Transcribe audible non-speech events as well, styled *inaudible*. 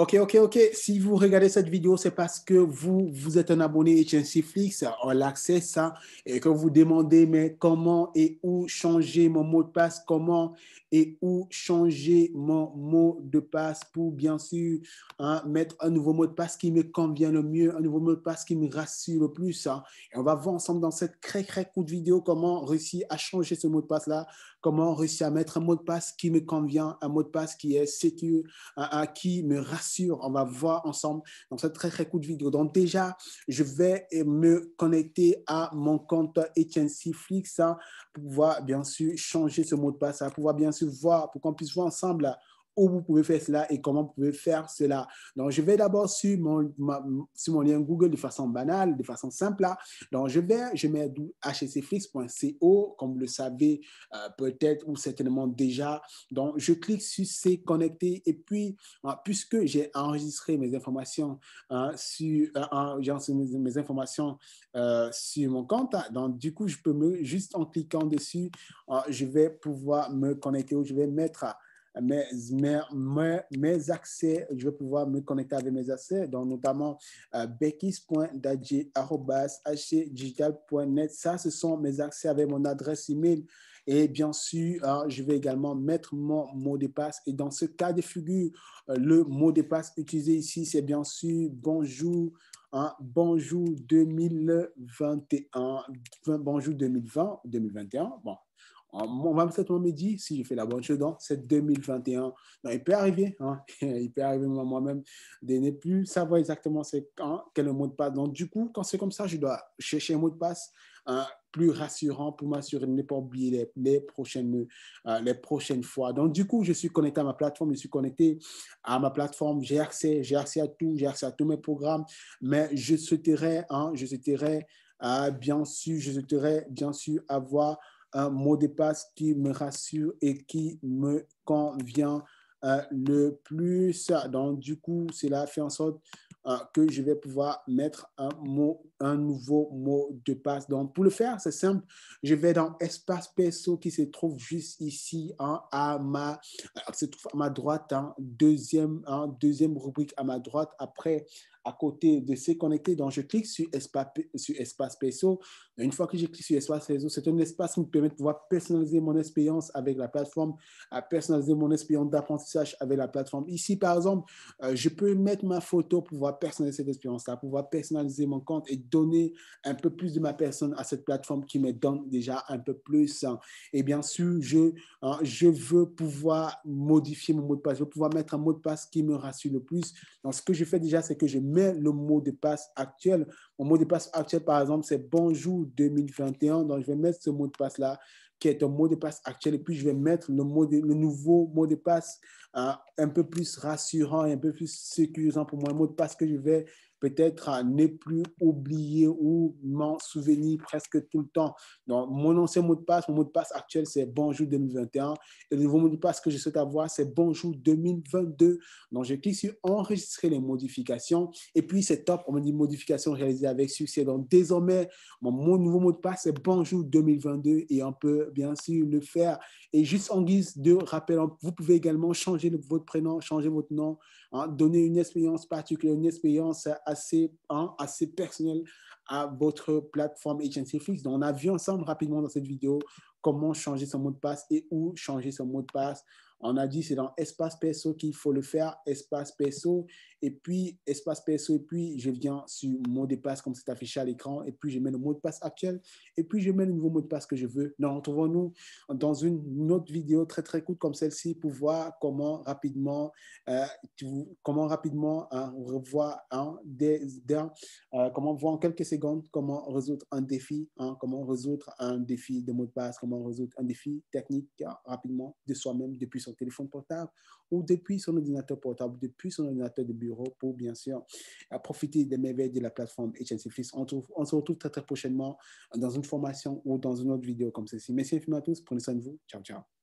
Ok, ok, ok. Si vous regardez cette vidéo, c'est parce que vous, vous êtes un abonné HNC Flix, on l'accès ça, et que vous demandez, mais comment et où changer mon mot de passe, comment et où changer mon mot de passe pour, bien sûr, hein, mettre un nouveau mot de passe qui me convient le mieux, un nouveau mot de passe qui me rassure le plus. Hein. Et on va voir ensemble dans cette très, très courte vidéo comment réussir à changer ce mot de passe-là Comment réussir à mettre un mot de passe qui me convient, un mot de passe qui est à qui me rassure. On va voir ensemble dans cette très très courte vidéo. Donc déjà, je vais me connecter à mon compte Etienne Ciflix hein, pour pouvoir bien sûr changer ce mot de passe, hein, pour pouvoir bien sûr voir, pour qu'on puisse voir ensemble où vous pouvez faire cela et comment vous pouvez faire cela. Donc, je vais d'abord sur mon, sur mon lien Google de façon banale, de façon simple. Donc, je vais, je mets hcflix.co, comme vous le savez euh, peut-être ou certainement déjà. Donc, je clique sur C'est connecté et puis, euh, puisque j'ai enregistré mes informations euh, sur, mes, informations sur mon compte, donc du coup, je peux me, juste en cliquant dessus, je vais pouvoir me connecter ou je vais mettre mes, mes, mes, accès, je vais pouvoir me connecter avec mes accès, donc notamment euh, Ça, ce sont mes accès avec mon adresse email. Et bien sûr, hein, je vais également mettre mon mot de passe. Et dans ce cas de figure, euh, le mot de passe utilisé ici, c'est bien sûr bonjour. Hein, bonjour 2021, bonjour 2020, 2021, bon, on va peut-être me si je fais la bonne chose, donc c'est 2021. il peut arriver, hein? *laughs* il peut arriver moi-même de ne plus savoir exactement c'est quand, quel est le mot de passe. Donc, du coup, quand c'est comme ça, je dois chercher un mot de passe hein, plus rassurant pour m'assurer de ne pas oublier les, prochaines, euh, les prochaines fois. Donc, du coup, je suis connecté à ma plateforme, je suis connecté à ma plateforme, j'ai accès, j'ai accès à tout, j'ai accès à tous mes programmes, mais je souhaiterais, hein, je souhaiterais, euh, bien sûr, je souhaiterais, bien sûr, avoir un mot de passe qui me rassure et qui me convient euh, le plus. Donc, du coup, cela fait en sorte euh, que je vais pouvoir mettre un mot, un nouveau mot de passe. Donc, pour le faire, c'est simple. Je vais dans espace perso qui se trouve juste ici, hein, à ma, se trouve à ma droite, hein, deuxième, hein, deuxième rubrique à ma droite. Après, à côté de C'est connecté Donc, je clique sur espace, sur espace perso. Une fois que j'ai cliqué sur espace perso, c'est un espace qui me permet de pouvoir personnaliser mon expérience avec la plateforme, à personnaliser mon expérience d'apprentissage avec la plateforme. Ici, par exemple, euh, je peux mettre ma photo pour voir personnaliser cette expérience-là, pouvoir personnaliser mon compte et donner un peu plus de ma personne à cette plateforme qui me donne déjà un peu plus. Hein. Et bien sûr, je, hein, je veux pouvoir modifier mon mot de passe, je veux pouvoir mettre un mot de passe qui me rassure le plus. Donc, ce que je fais déjà, c'est que je mets le mot de passe actuel. Mon mot de passe actuel, par exemple, c'est bonjour 2021. Donc, je vais mettre ce mot de passe-là qui est un mot de passe actuel, et puis je vais mettre le, le nouveau mot de passe euh, un peu plus rassurant, et un peu plus sécurisant pour moi, un mot de passe que je vais peut-être à ne plus oublier ou m'en souvenir presque tout le temps. Donc, mon ancien mot de passe, mon mot de passe actuel, c'est bonjour 2021. Et le nouveau mot de passe que je souhaite avoir, c'est bonjour 2022. Donc, je clique sur enregistrer les modifications. Et puis, c'est top. On me dit modification réalisée avec succès. Donc, désormais, mon, nouveau mot de passe, c'est bonjour 2022. Et on peut, bien sûr, le faire. Et juste en guise de rappel, vous pouvez également changer votre prénom, changer votre nom, hein, donner une expérience particulière, une expérience Hein, assez, personnel à votre plateforme Fix. Donc, on a vu ensemble rapidement dans cette vidéo comment changer son mot de passe et où changer son mot de passe on a dit c'est dans espace perso qu'il faut le faire, espace perso, et puis espace perso, et puis je viens sur mot de passe comme c'est affiché à l'écran, et puis je mets le mot de passe actuel, et puis je mets le nouveau mot de passe que je veux. Nous retrouvons-nous dans une autre vidéo très très courte comme celle-ci pour voir comment rapidement, euh, comment rapidement on hein, revoir un... Hein, des, euh, comment voir en quelques secondes comment résoudre un défi, hein, comment résoudre un défi de mot de passe, comment résoudre un défi technique rapidement de soi-même depuis son son téléphone portable ou depuis son ordinateur portable, depuis son ordinateur de bureau pour bien sûr profiter des merveilles de la plateforme HNC Fils. On, trouve, on se retrouve très très prochainement dans une formation ou dans une autre vidéo comme ceci. Merci infiniment à tous, prenez soin de vous. Ciao, ciao.